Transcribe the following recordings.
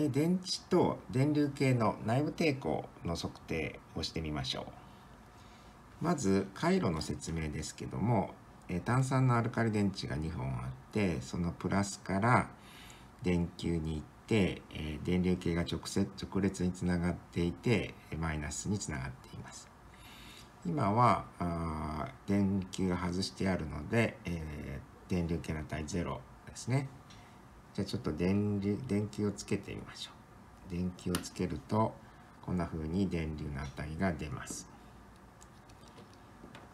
え電池と電流計の内部抵抗の測定をしてみましょうまず回路の説明ですけども、え炭酸のアルカリ電池が2本あってそのプラスから電球に行って、え電流計が直接直列につながっていてマイナスにつながっています今はあ電球が外してあるので、え電流計の値0ですねじゃあちょっと電流電球をつけてみましょう電球をつけるとこんな風に電流の値が出ます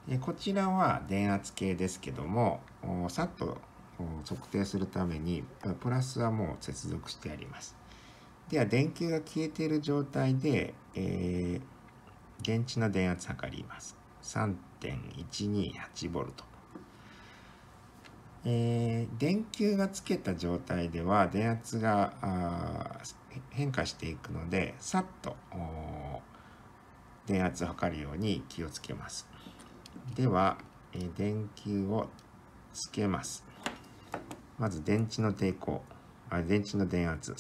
でこちらは電圧計ですけどもさっと測定するためにプラスはもう接続してありますでは電球が消えている状態で、えー、電の電圧測ります 3.128V えー、電球がつけた状態では電圧が変化していくのでさっと電圧を測るように気をつけますでは、えー、電球をつけますまず電池の抵抗あ電池の電圧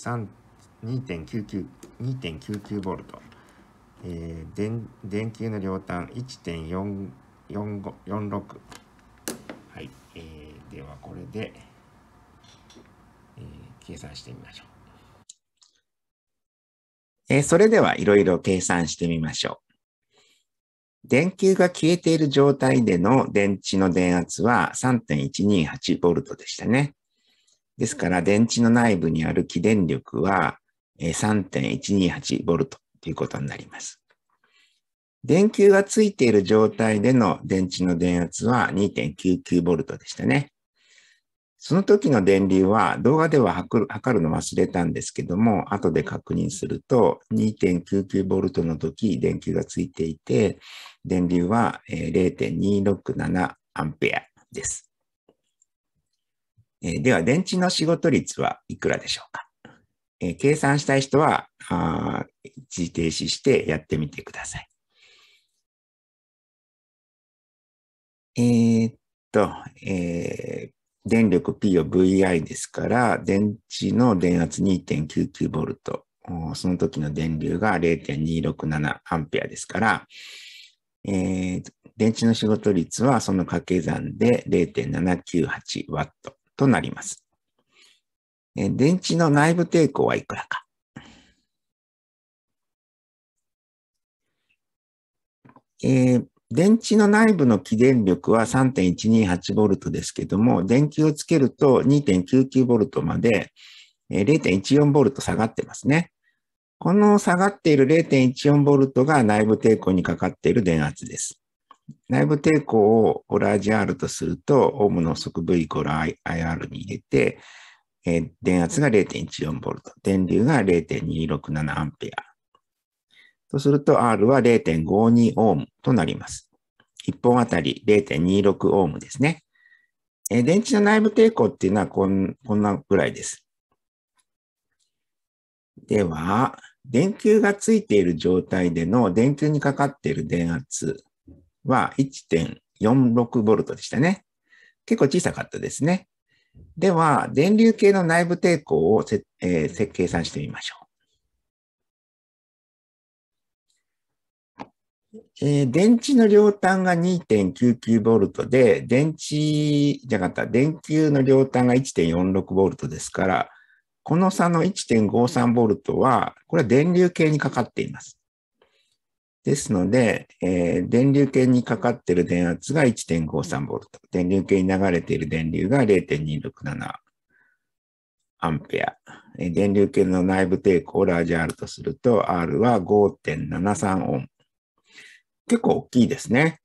2.99ボルト、え電球の両端1.446はこれで、えー、計算してみましょう。えー、それではいろいろ計算してみましょう。電球が消えている状態での電池の電圧は 3.128V でしたね。ですから電池の内部にある起電力は 3.128V ということになります。電球がついている状態での電池の電圧は 2.99V でしたね。その時の電流は動画では測るの忘れたんですけども、後で確認すると 2.99V の時電球がついていて、電流は 0.267A です。では、電池の仕事率はいくらでしょうか計算したい人は一時停止してやってみてください。えー、っと、えー、電力 P を VI ですから、電池の電圧 2.99V。その時の電流が0.267アンペアですから、えー、電池の仕事率はその掛け算で0.798ワットとなります。え電池の内部抵抗はいくらか。えー、電池の内部の起電力は 3.128V ですけども、電球をつけると 2.99V まで 0.14V 下がってますね。この下がっている 0.14V が内部抵抗にかかっている電圧です。内部抵抗をオラージ R とすると、オームの速 V イコール IR に入れて、電圧が 0.14V、電流が 0.267A。そうすると R は0.52オームとなります。1本あたり0.26オームですね。え電池の内部抵抗っていうのはこんこんなぐらいです。では、電球がついている状態での電球にかかっている電圧は1.46ボルトでしたね。結構小さかったですね。では、電流計の内部抵抗をえー、計算してみましょう。えー、電池の両端が 2.99V で、電池じゃなかった、電球の両端が 1.46V ですから、この差の 1.53V は、これは電流計にかかっています。ですので、えー、電流計にかかっている電圧が 1.53V、電流計に流れている電流が 0.267A、電流計の内部抵抗をラージ R とすると、R は5.73オン。結構大きいですね。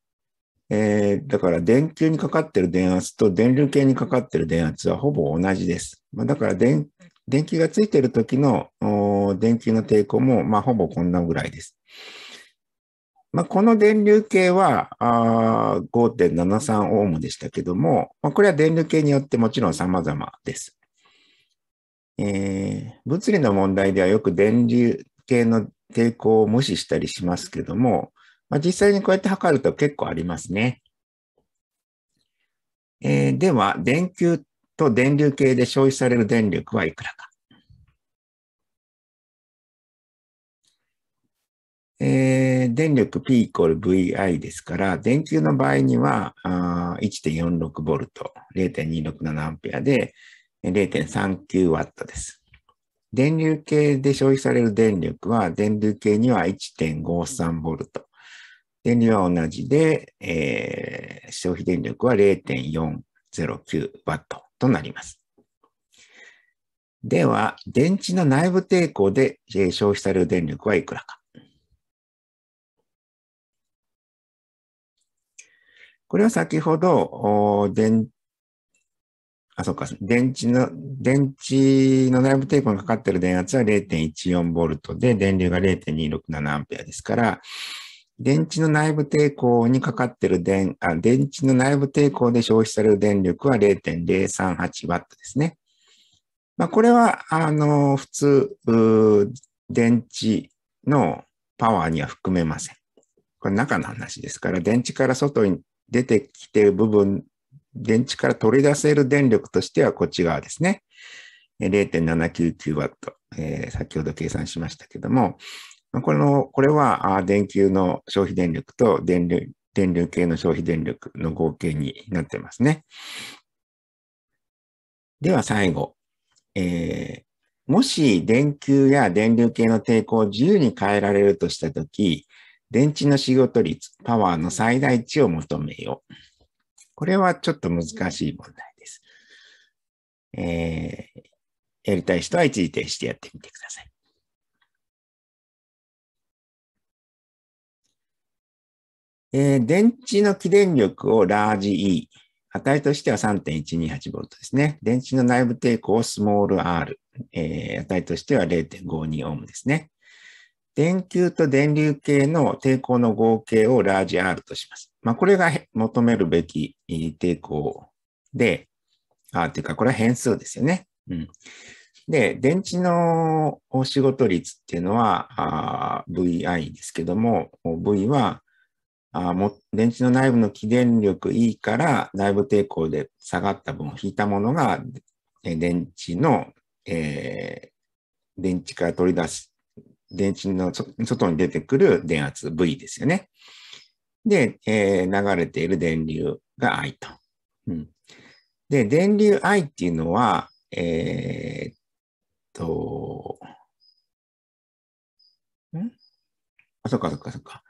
えー、だから電球にかかってる電圧と電流計にかかってる電圧はほぼ同じです。まあ、だから電電球がついてる時の電球の抵抗も、まあ、ほぼこんなぐらいです。まあ、この電流計は5.73オームでしたけども、まあ、これは電流計によってもちろん様々です。えー、物理の問題ではよく電流計の抵抗を無視したりしますけども、まあ、実際にこうやって測ると結構ありますね。えー、では、電球と電流計で消費される電力はいくらか。えー、電力 P イコール VI ですから、電球の場合には1.46ボルト、0.267アンペアで0.39ワットです。電流計で消費される電力は、電流計には1.53ボルト、電流は同じで、えー、消費電力は0.409ワットとなります。では、電池の内部抵抗で消費される電力はいくらか。これは先ほど、電、あ、そうか、電池の、電池の内部抵抗にかかっている電圧は0.14ボルトで、電流が0.267アンペアですから、電池の内部抵抗にかかってる電、あ電池の内部抵抗で消費される電力は0.038ワットですね。まあ、これは、あの、普通、電池のパワーには含めません。これ中の話ですから、電池から外に出てきてる部分、電池から取り出せる電力としてはこっち側ですね。0.799W、えー、先ほど計算しましたけども、この、これは、電球の消費電力と電流、電流計の消費電力の合計になってますね。では最後。えー、もし電球や電流計の抵抗を自由に変えられるとしたとき、電池の仕事率、パワーの最大値を求めよう。これはちょっと難しい問題です。えー、やりたい人は一時停止してやってみてください。えー、電池の起電力をラージ E。値としては 3.128V ですね。電池の内部抵抗をスモール R。えー、値としては0 5 2 m ですね。電球と電流系の抵抗の合計をラージ R とします。まあ、これが求めるべき抵抗で、あ、というか、これは変数ですよね。うん。で、電池の仕事率っていうのは、VI ですけども、V はあも電池の内部の起電力 E から内部抵抗で下がった分を引いたものが、え電池の、えー、電池から取り出し、電池の外に出てくる電圧 V ですよね。で、えー、流れている電流が I と。うん、で、電流 I っていうのは、えー、っと、んあ、そっかそっかそっか。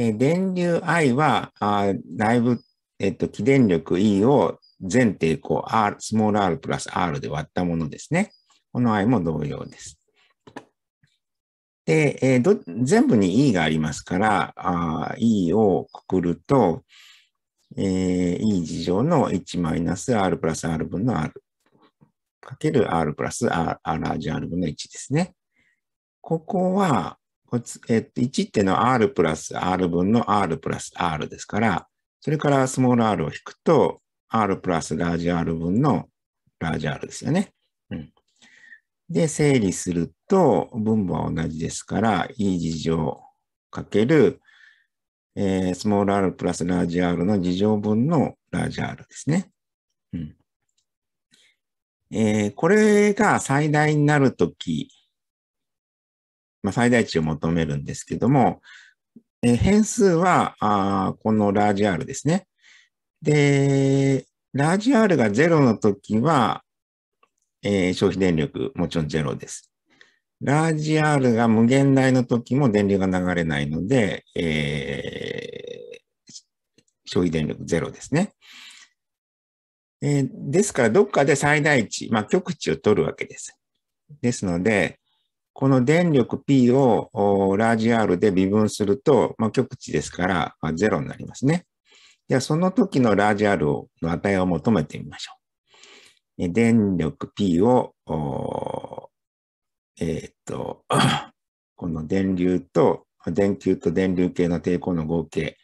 えー、電流 I は、あいぶ、えっと、起電力 E を全抵抗 R、スモール r プラス R で割ったものですね。この I も同様です。で、えー、ど全部に E がありますからあ、E をくくると、えー、E 事乗の1マイナス R プラス R 分の R かける R プラス R、R 分の1ですね。ここは、こえっと、1っていうのは r プラス r 分の r プラス r ですから、それからスモール r を引くと、r プラスラージ r 分のラージ r ですよね。うん、で、整理すると、分母は同じですから、e 事乗かける、えー、スモール r プラスラージ r の事乗分のラージ r ですね。うんえー、これが最大になるときまあ、最大値を求めるんですけども、えー、変数はあこのラージ R ですね。で、ラージ R が0の時は、えー、消費電力もちろん0です。ラージ R が無限大の時も電流が流れないので、えー、消費電力0ですね。えー、ですから、どっかで最大値、まあ、極値を取るわけです。ですので、この電力 P をラージ R で微分すると、まあ、極値ですから、まあ、0になりますね。じゃあ、その時のラージ R の値を求めてみましょう。電力 P を、えー、っと、この電流と、電球と電流系の抵抗の合計、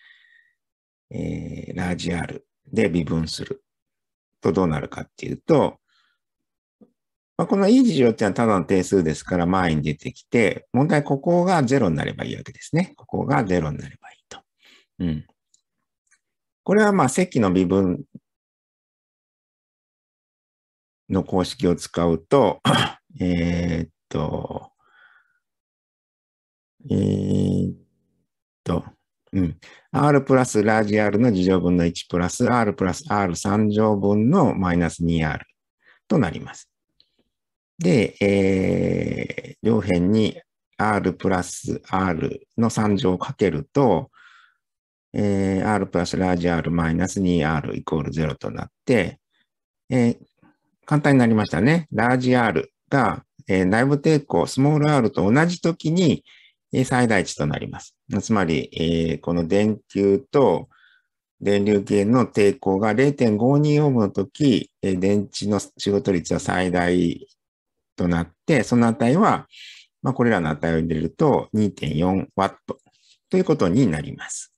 えー、ラージ R で微分するとどうなるかっていうと、まあ、このいい事情っていうのはただの定数ですから前に出てきて、問題ここが0になればいいわけですね。ここが0になればいいと。うん。これはまあ積の微分の公式を使うと、えー、っと、えー、っと、うん。r プラスラージ r の2乗分の1プラス r プラス r3 乗分のマイナス 2r となります。で、えー、両辺に R プラス R の3乗をかけると、えー、R プラスラージ R マイナス 2R イコール0となって、えー、簡単になりましたね。ラージ R が、えー、内部抵抗、スモール R と同じ時に、えー、最大値となります。つまり、えー、この電球と電流系の抵抗が0.52オームの時、えー、電池の仕事率は最大となって、その値は、まあ、これらの値を入れると2.4ワットということになります。